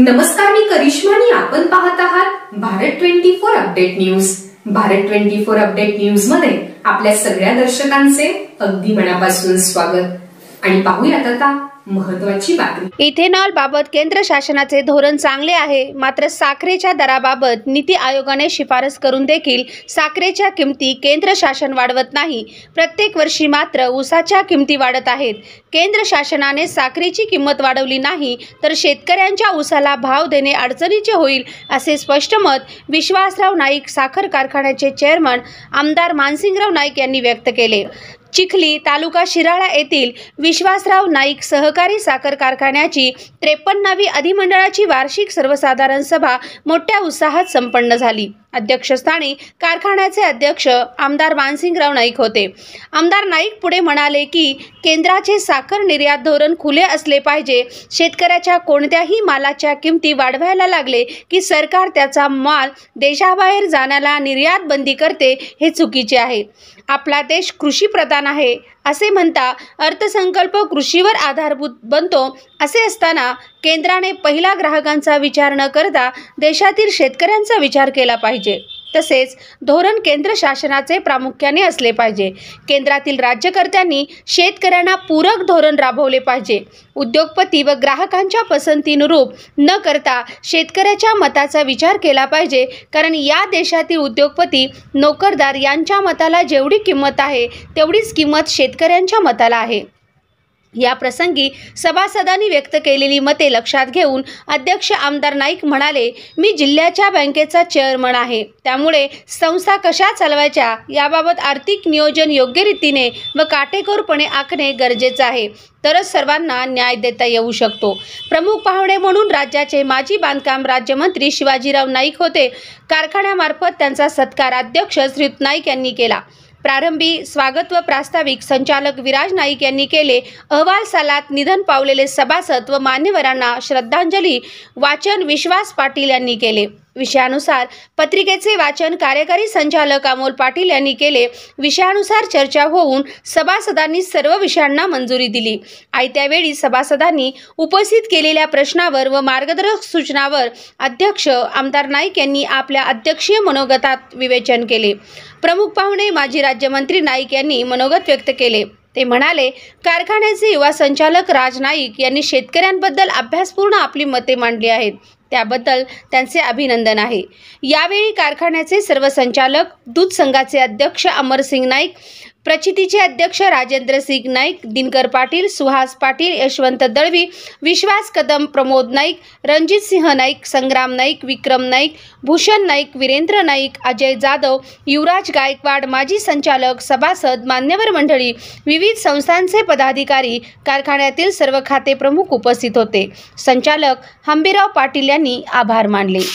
नमस्कार मी करिश्मा आणि आपण पाहत आहात Bharat twenty four update news Bharat twenty four update news मध्ये आपल्या सगळ्या दर्शकांचे अगदी मनापासून स्वागत आणि पाहूयात आता बातमी इथेनॉल बाबत केंद्र शासनाचे धोरण चांगले आहे मात्र साखरेच्या दराबाबत नीती आयोगाने शिफारस करून देखील साखरेच्या किमती केंद्र शासन वाढवत नाही प्रत्येक वर्षी मात्र ऊसाच्या किमती वाढत आहेत केंद्र शासनाने साखरेची किंमत वाढवली नाही तर शेतकऱ्यांच्या ऊसाला भाव देणे अडचणीचे होईल असे स्पष्ट मत विश्वासराव नाईक साखर कारखान्याचे चेअरमन आमदार मानसिंगराव नाईक यांनी व्यक्त केले चिखली तालुका शिराळा येथील विश्वासराव नाईक सहकारी साखर कारखान्याची त्रेपन्नावी अधिमंडळाची वार्षिक सर्वसाधारण सभा मोठ्या उत्साहात संपन्न झाली अध्यक्षस्थानी कारखान्याचे अध्यक्ष आमदार मानसिंगराव नाईक होते आमदार नाईक पुढे म्हणाले की केंद्राचे साखर निर्यात धोरण खुले असले पाहिजे शेतकऱ्याच्या कोणत्याही मालाच्या किमती वाढवायला लागले की सरकार त्याचा माल देशाबाहेर जाण्याला निर्यात बंदी करते हे चुकीचे आहे आपला देश कृषीप्रधान वरदान आहे असे म्हणता अर्थसंकल्प कृषीवर आधारभूत बनतो असे असताना केंद्राने पहिला ग्राहकांचा विचार न करता देशातील शेतकऱ्यांचा विचार केला पाहिजे तसेच धोरण केंद्र शासनाचे प्रामुख्याने असले पाहिजे केंद्रातील राज्यकर्त्यांनी शेतकऱ्यांना पूरक धोरण राबवले पाहिजे उद्योगपती व ग्राहकांच्या पसंतीनुरूप न करता शेतकऱ्याच्या मताचा विचार केला पाहिजे कारण या देशातील उद्योगपती नोकरदार यांच्या मताला जेवढी किंमत आहे तेवढीच किंमत शेतकऱ्यांच्या मताला आहे या प्रसंगी सभासदांनी व्यक्त केलेली मते लक्षात घेऊन अध्यक्ष आमदार नाईक म्हणाले मी जिल्ह्याच्या बँकेचा चेअरमन आहे त्यामुळे संस्था कशा चालवायच्या याबाबत आर्थिक नियोजन योग्य रीतीने व काटेकोरपणे आखणे गरजेचं आहे तरच सर्वांना न्याय देता येऊ शकतो प्रमुख पाहुणे म्हणून राज्याचे माजी बांधकाम राज्यमंत्री शिवाजीराव नाईक होते कारखान्यामार्फत त्यांचा सत्कार अध्यक्ष श्रीयुत नाईक यांनी केला प्रारंभी स्वागत व प्रास्ताविक संचालक विराज नाईक यांनी केले अहवाल सालात निधन पावलेले सभासद व मान्यवरांना श्रद्धांजली वाचन विश्वास पाटील यांनी केले विषयानुसार पत्रिकेचे वाचन कार्यकारी संचालक अमोल पाटील यांनी केले विषयानुसार चर्चा होऊन सभासदांनी सर्व विषयांना मंजुरी दिली आयत्यावेळी सभासदांनी उपस्थित केलेल्या प्रश्नावर व मार्गदर्शक सूचनावर अध्यक्ष आमदार नाईक यांनी आपल्या अध्यक्षीय मनोगतात विवेचन केले प्रमुख पाहुणे माजी राज्यमंत्री नाईक यांनी मनोगत व्यक्त केले ते म्हणाले कारखान्याचे युवा संचालक राज नाईक यांनी शेतकऱ्यांबद्दल अभ्यासपूर्ण आपली मते मांडली आहेत त्याबद्दल त्यांचे अभिनंदन आहे यावेळी कारखान्याचे सर्व संचालक दूध संघाचे अध्यक्ष अमरसिंग नाईक प्रचितीचे अध्यक्ष राजेंद्र सिंग नाईक दिनकर पाटील सुहास पाटील यशवंत दळवी विश्वास कदम प्रमोद नाईक रणजित सिंह नाईक संग्राम नाईक विक्रम नाईक भूषण नाईक वीरेंद्र नाईक अजय जाधव युवराज गायकवाड माजी संचालक सभासद मान्यवर मंडळी विविध संस्थांचे पदाधिकारी कारखान्यातील सर्व खाते प्रमुख उपस्थित होते संचालक हंबीराव पाटील यांनी आभार मानले